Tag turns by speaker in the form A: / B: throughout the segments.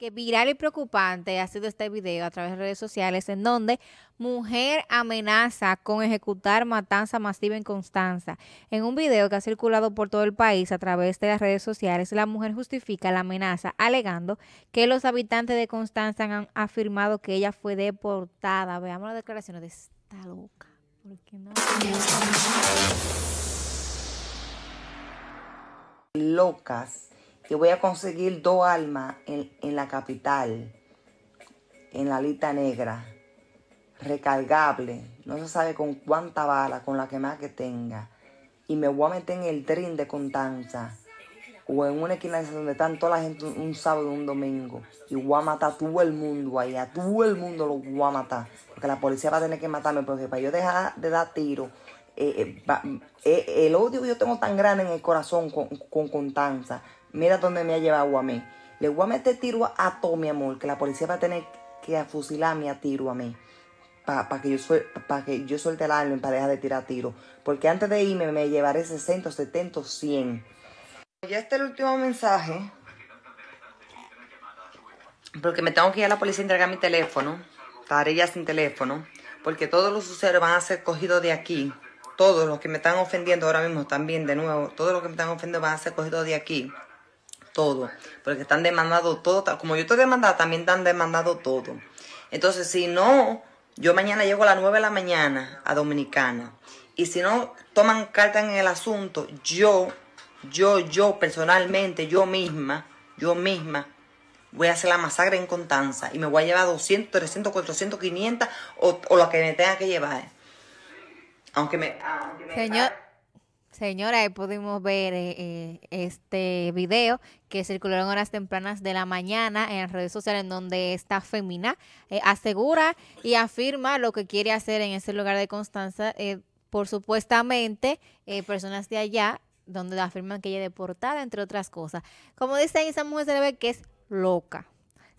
A: que viral y preocupante ha sido este video a través de redes sociales en donde mujer amenaza con ejecutar matanza masiva en Constanza. En un video que ha circulado por todo el país a través de las redes sociales, la mujer justifica la amenaza alegando que los habitantes de Constanza han afirmado que ella fue deportada. Veamos la declaración de esta loca. qué no...
B: Locas que voy a conseguir dos almas en, la capital, en la lista negra, recargable, no se sabe con cuánta bala, con la que más que tenga, y me voy a meter en el tren de Contanza o en una esquina donde están toda la gente un sábado un domingo y voy a matar a todo el mundo ahí, a todo el mundo lo voy a matar, porque la policía va a tener que matarme, porque para yo dejar de dar tiro, eh, eh, eh, el odio que yo tengo tan grande en el corazón con Contanza, Mira dónde me ha llevado a mí. Le voy a meter tiro a todo, mi amor, que la policía va a tener que fusilarme a tiro a mí. Para que, pa que, yo suelte el arma en pareja de tirar tiro. Porque antes de irme me llevaré 60, 70, 100. Ya está el último mensaje. Porque me tengo que ir a la policía a entregar mi teléfono. Estaré ya sin teléfono. Porque todos los usuarios van a ser cogidos de aquí. Todos los que me están ofendiendo ahora mismo también, de nuevo. Todos los que me están ofendiendo van a ser cogidos de aquí porque están demandando todo, como yo estoy demandada, también están demandado todo. Entonces, si no, yo mañana llego a las 9 de la mañana a Dominicana, y si no toman carta en el asunto, yo, yo, yo personalmente, yo misma, yo misma, voy a hacer la masacre en Contanza y me voy a llevar 200, 300, 400, 500 o, lo que me tenga que llevar. Aunque me...
A: Señora, ahí pudimos ver eh, eh, este video que circuló en horas tempranas de la mañana en las redes sociales en donde esta femina eh, asegura y afirma lo que quiere hacer en ese lugar de Constanza por supuestamente personas de allá donde afirman que ella es deportada, entre otras cosas. Como dice ahí, esa mujer se le ve que es loca.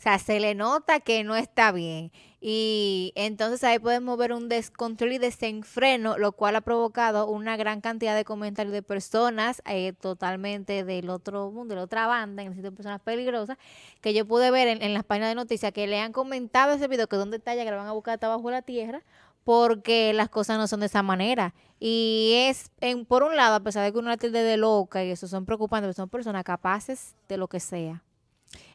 A: O sea, se le nota que no está bien. Y entonces ahí podemos ver un descontrol y desenfreno, lo cual ha provocado una gran cantidad de comentarios de personas eh, totalmente del otro mundo, de la otra banda, en el sitio de personas peligrosas, que yo pude ver en, las páginas de noticias que le han comentado ese video, que donde está ya, que lo van a buscar hasta abajo de la tierra, porque las cosas no son de esa manera. Y es, por un lado, a pesar de que uno la tiene de loca y eso son preocupantes, son personas capaces de lo que sea.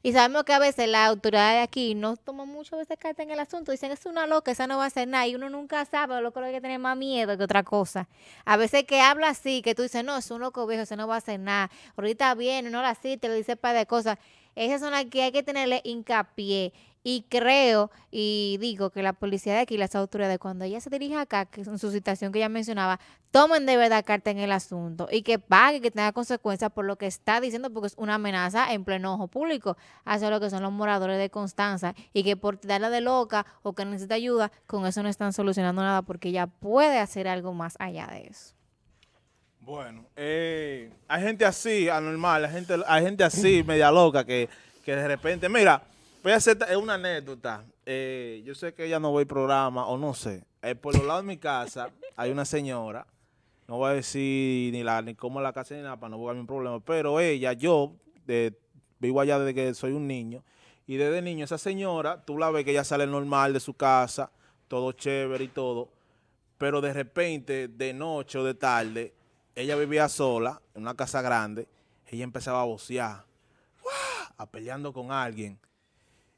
A: Y sabemos que a veces la autoridad de aquí no toma mucho veces carta en el asunto. Dicen, es una loca, esa no va a hacer nada. Y uno nunca sabe, loco lo que tiene más miedo que otra cosa. A veces que habla así, que tú dices, no, es un loco viejo, esa no va a hacer nada. Ahorita viene, no la te lo dice un par de cosas. Esas son las que hay que tenerle hincapié y creo y digo que la policía de aquí, las autoridades, cuando ella se dirige acá, que en su situación que ya mencionaba, tomen de verdad carta en el asunto y que pague, que tenga consecuencias por lo que está diciendo, porque es una amenaza en pleno ojo público hacia lo que son los moradores de Constanza y que por darla de loca o que necesita ayuda, con eso no están solucionando nada porque ella puede hacer algo más allá de eso.
C: Bueno, eh, hay gente así, anormal, hay gente, hay gente así, media loca, que, que de repente, mira, Voy a hacer una anécdota. Eh, yo sé que ella no ve el programa, o no sé. Eh, por los lados de mi casa hay una señora. No voy a decir ni la ni cómo la casa ni nada para no buscarme un problema. Pero ella, yo, vivo allá desde que soy un niño. Y desde niño, esa señora, tú la ves que ella sale normal de su casa, todo chévere y todo. Pero de repente, de noche o de tarde, ella vivía sola, en una casa grande. Ella empezaba a vocear, a peleando con alguien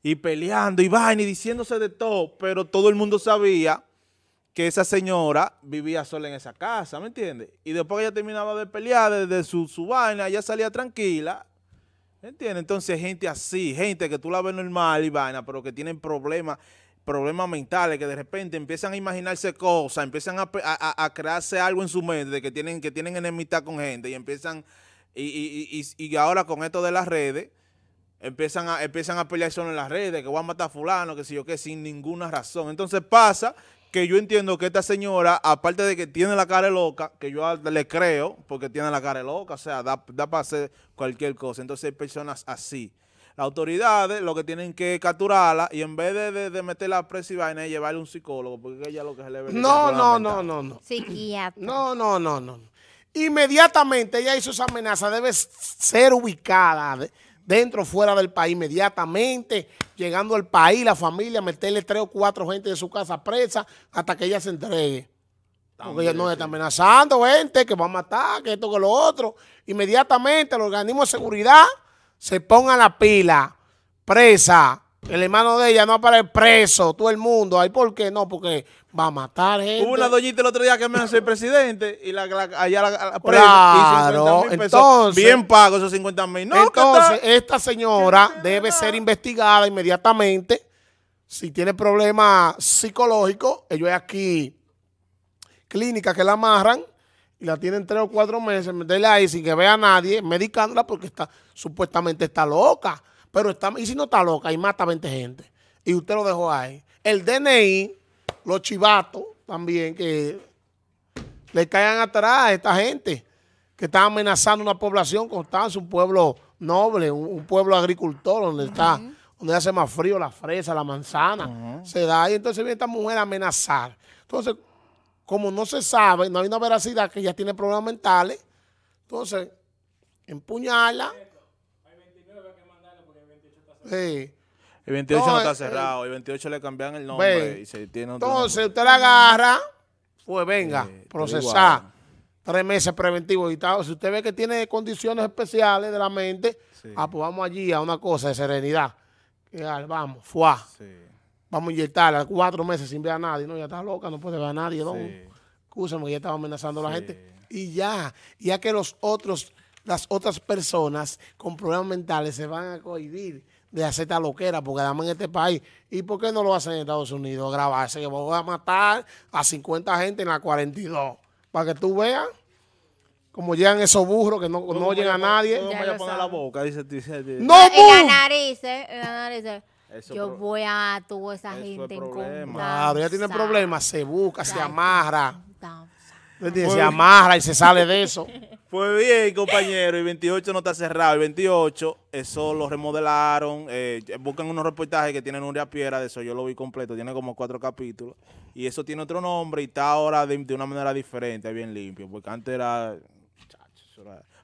C: y peleando y vaina y diciéndose de todo, pero todo el mundo sabía que esa señora vivía sola en esa casa, ¿me entiendes? Y después que ella terminaba de pelear desde su, su vaina, ella salía tranquila, ¿me entiendes? Entonces gente así, gente que tú la ves normal y vaina, pero que tienen problemas problemas mentales que de repente empiezan a imaginarse cosas, empiezan a, a, crearse algo en su mente de que tienen, que tienen enemistad con gente y empiezan, y, y ahora con esto de las redes, Empiezan a, empiezan a pelear solo en las redes, que voy a matar a fulano, que si yo qué, sin ninguna razón. Entonces pasa que yo entiendo que esta señora, aparte de que tiene la cara loca, que yo le creo, porque tiene la cara loca, o sea, da, para hacer cualquier cosa. Entonces hay personas así. Las autoridades lo que tienen que capturarla y en vez de, de, a meter la presa y vaina llevarle a un psicólogo, porque ella lo que se le ve. No, no, no, no,
D: no. Psiquiatra. No, no, no, no. Inmediatamente ella hizo esa amenaza, debe ser ubicada dentro o fuera del país inmediatamente, llegando al país, la familia, meterle tres o cuatro gente de su casa presa hasta que ella se entregue. Porque ella no está amenazando gente que va a matar, que esto, que lo otro. Inmediatamente el organismo de seguridad se ponga la pila, presa, el hermano de ella no aparece preso, todo el mundo. por qué no? Porque va a matar
C: gente. Hubo una doñita el otro día que hace el presidente y la, allá la, presa claro, bien pago esos 50 mil. entonces,
D: esta señora debe ser investigada inmediatamente. Si tiene problemas psicológicos, ellos hay aquí clínica que la amarran y la tienen tres o cuatro meses, meterla ahí sin que vea a nadie, medicándola porque está supuestamente está loca. Pero está, y si no está loca y mata 20 gente. Y usted lo dejó ahí. El DNI, los chivatos también, que le caigan atrás a esta gente que está amenazando una población constante, un pueblo noble, un, pueblo agricultor donde está, donde hace más frío la fresa, la manzana, se da y entonces viene esta mujer a amenazar. Entonces, como no se sabe, no hay una veracidad que ya tiene problemas mentales, entonces empuñala
C: el 28 no, está eh, cerrado, el 28 eh, le cambian el nombre y se tiene Entonces, usted la agarra,
D: pues venga, eh, procesar tres meses preventivos y Si usted ve que tiene condiciones especiales de la mente, ah, pues vamos allí a una cosa de serenidad. vamos, fuá. Vamos a inyectarla cuatro meses sin ver a nadie. No, ya está loca, no puede ver a nadie. No, escúchame, ya estaba amenazando a la gente. Y ya, ya que los otros, las otras personas con problemas mentales se van a cohibir de hacer esta loquera, porque damos en este país. ¿Y por qué no lo hacen en Estados Unidos? Grabarse, que voy a matar a 50 gente en la 42. Para que tú veas como llegan esos burros que no, no, llega a nadie. No voy a poner la boca, dice. ¡No, En eh, la
A: nariz, en eh, la nariz. Eh. yo voy a Tuvo esa gente en contra. ya tiene
D: problemas, se busca, se amarra. Se pues- amarra y se sale de eso.
C: Pues bien, compañero, y 28 no está cerrado. El 28, eso lo remodelaron. Eh, buscan unos reportajes que tienen día piedra de eso yo lo vi completo. Tiene como cuatro capítulos. Y eso tiene otro nombre y está ahora de, una manera diferente, bien limpio. Porque antes era...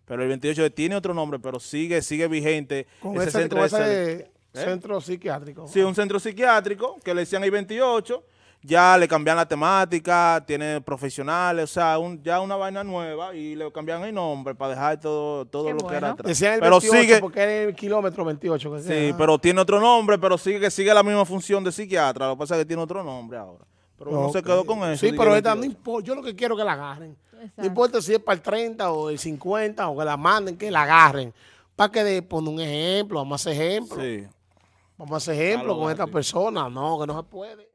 C: Pero el 28 tiene otro nombre, pero sigue sigue vigente. Con ese, centro, ese
D: ¿Eh? centro psiquiátrico. Sí,
C: un centro psiquiátrico que le decían el 28 ya le cambian la temática, tiene profesionales, o sea, ya una vaina nueva y le cambian el nombre para dejar todo, todo lo que era atrás. pero sigue, porque era el kilómetro 28. sí, pero tiene otro nombre, pero sigue que sigue la misma función de psiquiatra, lo que pasa es que tiene otro nombre ahora. Pero no, se quedó con eso. Sí, pero esta, no
D: importa, yo lo que quiero es que la agarren. No importa si es para el 30 o el 50 o que la manden, que la agarren. Para que de, un ejemplo, vamos a hacer ejemplo. Vamos a hacer ejemplo con esta persona. No, que no se puede.